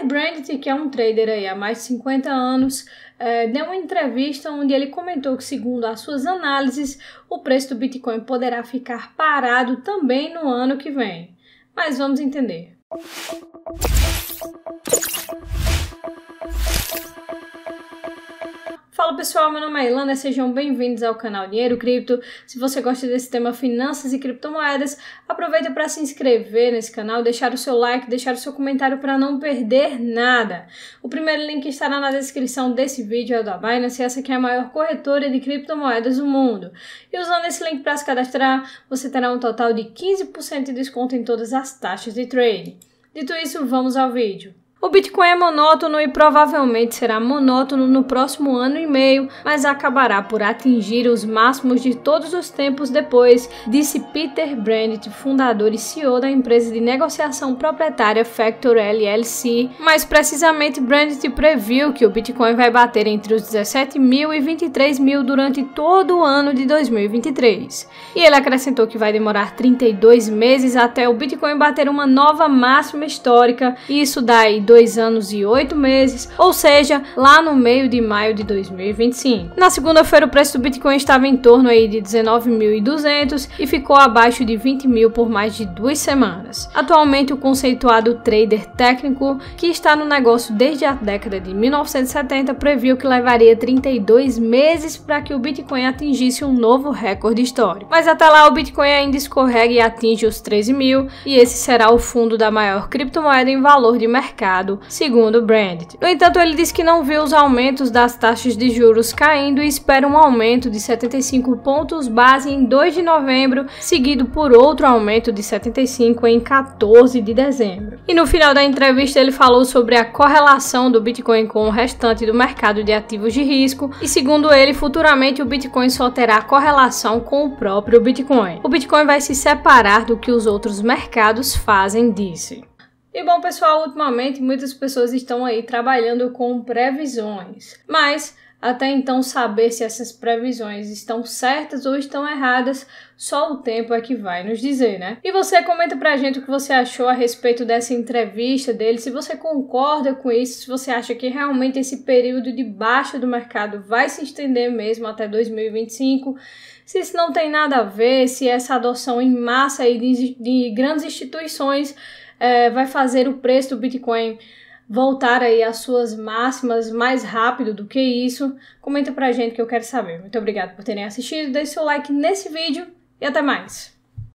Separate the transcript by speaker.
Speaker 1: Tyler Brandt, que é um trader aí há mais de 50 anos, é, deu uma entrevista onde ele comentou que, segundo as suas análises, o preço do Bitcoin poderá ficar parado também no ano que vem. Mas vamos entender. Fala pessoal, meu nome é Ilana, sejam bem-vindos ao canal Dinheiro Cripto. Se você gosta desse tema finanças e criptomoedas, aproveita para se inscrever nesse canal, deixar o seu like, deixar o seu comentário para não perder nada. O primeiro link estará na descrição desse vídeo, é o da Binance, essa que é a maior corretora de criptomoedas do mundo. E usando esse link para se cadastrar, você terá um total de 15% de desconto em todas as taxas de trade. Dito isso, vamos ao vídeo. O Bitcoin é monótono e provavelmente será monótono no próximo ano e meio, mas acabará por atingir os máximos de todos os tempos depois, disse Peter Brandt, fundador e CEO da empresa de negociação proprietária Factor LLC. Mais precisamente, Brandt previu que o Bitcoin vai bater entre os 17 mil e 23 mil durante todo o ano de 2023. E ele acrescentou que vai demorar 32 meses até o Bitcoin bater uma nova máxima histórica, e isso dá aí dois anos e oito meses, ou seja, lá no meio de maio de 2025. Na segunda-feira, o preço do Bitcoin estava em torno aí de 19.200 e ficou abaixo de 20 mil por mais de duas semanas. Atualmente, o conceituado trader técnico, que está no negócio desde a década de 1970, previu que levaria 32 meses para que o Bitcoin atingisse um novo recorde histórico. Mas até lá, o Bitcoin ainda escorrega e atinge os 13 mil, e esse será o fundo da maior criptomoeda em valor de mercado mercado, segundo Brandt. No entanto, ele diz que não vê os aumentos das taxas de juros caindo e espera um aumento de 75 pontos base em 2 de novembro, seguido por outro aumento de 75 em 14 de dezembro. E no final da entrevista, ele falou sobre a correlação do Bitcoin com o restante do mercado de ativos de risco e, segundo ele, futuramente o Bitcoin só terá correlação com o próprio Bitcoin. O Bitcoin vai se separar do que os outros mercados fazem, disse. E bom, pessoal, ultimamente muitas pessoas estão aí trabalhando com previsões, mas até então saber se essas previsões estão certas ou estão erradas, só o tempo é que vai nos dizer, né? E você comenta pra gente o que você achou a respeito dessa entrevista dele, se você concorda com isso, se você acha que realmente esse período de baixa do mercado vai se estender mesmo até 2025, se isso não tem nada a ver, se essa adoção em massa aí de, de grandes instituições é, vai fazer o preço do Bitcoin voltar aí às suas máximas mais rápido do que isso? Comenta pra gente que eu quero saber. Muito obrigado por terem assistido, deixe seu like nesse vídeo e até mais!